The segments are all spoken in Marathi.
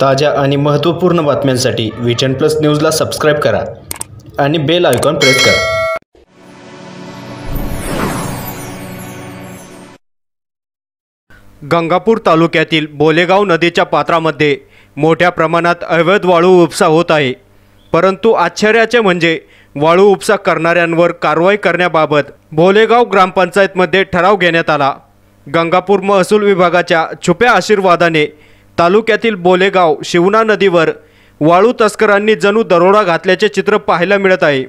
ताज्या आणि महत्त्वपूर्ण बातम्यांसाठी विजन प्लस न्यूजला सबस्क्राईब करा आणि बेल आयकॉन प्रेस करा गंगापूर तालुक्यातील बोलेगाव नदीच्या पात्रामध्ये मोठ्या प्रमाणात अवैध वाळू उपसा होत आहे परंतु आश्चर्याचे म्हणजे वाळू उपसा करणाऱ्यांवर कारवाई करण्याबाबत भोलेगाव ग्रामपंचायतमध्ये ठराव घेण्यात आला गंगापूर महसूल विभागाच्या छुप्या आशीर्वादाने तालुक्यातील बोलेगाव शिवना नदीवर वाळू तस्करांनी जणू दरोडा घातल्याचे चित्र पाहायला मिळत आहे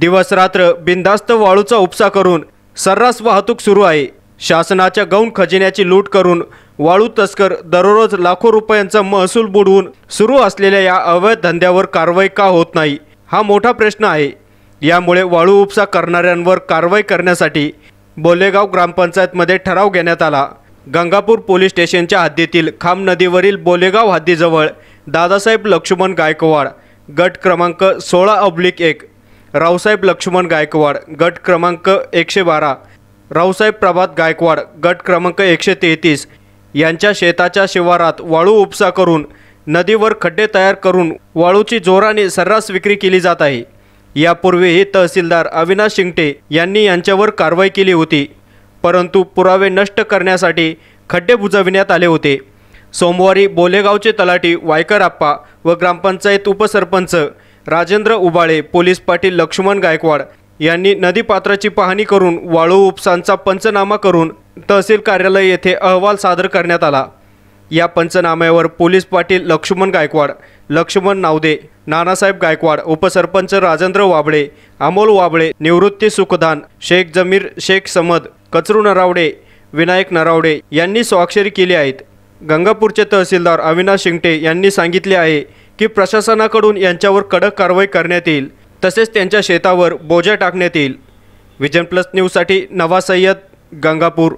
दिवस रात्र बिंदास्त वाळूचा उपसा करून सर्रास वाहतूक सुरू आहे शासनाच्या गौण खजिन्याची लूट करून वाळू तस्कर दररोज लाखो रुपयांचा महसूल बुडवून सुरू असलेल्या या अवैध धंद्यावर कारवाई का होत नाही हा मोठा प्रश्न आहे यामुळे वाळू उपसा करणाऱ्यांवर कारवाई करण्यासाठी बोलेगाव ग्रामपंचायतमध्ये ठराव घेण्यात आला गंगापूर पोलीस स्टेशनच्या हद्दीतील खाम नदीवरील बोलेगाव हद्दीजवळ दादासाहेब लक्ष्मण गायकवाड गट क्रमांक सोळा अब्लिक एक रावसाहेब लक्ष्मण गायकवाड गट क्रमांक एकशे बारा रावसाहेब प्रभात गायकवाड गट क्रमांक एकशे तेहतीस यांच्या शेताच्या शिवारात वाळू उपसा करून नदीवर खड्डे तयार करून वाळूची जोराने सर्रास विक्री केली जात आहे यापूर्वीही तहसीलदार अविनाश शिंगटे यांनी यांच्यावर कारवाई केली होती परंतु पुरावे नष्ट करण्यासाठी खड्डे बुजविण्यात आले होते सोमवारी बोलेगावचे तलाठी आप्पा व ग्रामपंचायत उपसरपंच राजेंद्र उबाळे पोलीस पाटील लक्ष्मण गायकवाड यांनी नदीपात्राची पाहणी करून वाळू उपसांचा पंचनामा करून तहसील कार्यालय येथे अहवाल सादर करण्यात आला या पंचनाम्यावर पोलीस पाटील लक्ष्मण गायकवाड लक्ष्मण नावदे नानासाहेब गायकवाड उपसरपंच राजेंद्र वाबळे अमोल वाबळे निवृत्ती सुखदान शेख जमीर शेख समद कचरू नरावडे विनायक नरावडे यांनी स्वाक्षरी केली आहेत गंगापूरचे तहसीलदार अविनाश शिंगटे यांनी सांगितले आहे की प्रशासनाकडून यांच्यावर कडक कारवाई करण्यात येईल तसेच त्यांच्या शेतावर बोजा टाकण्यात येईल विजन प्लस न्यूजसाठी नवा सय्यद गंगापूर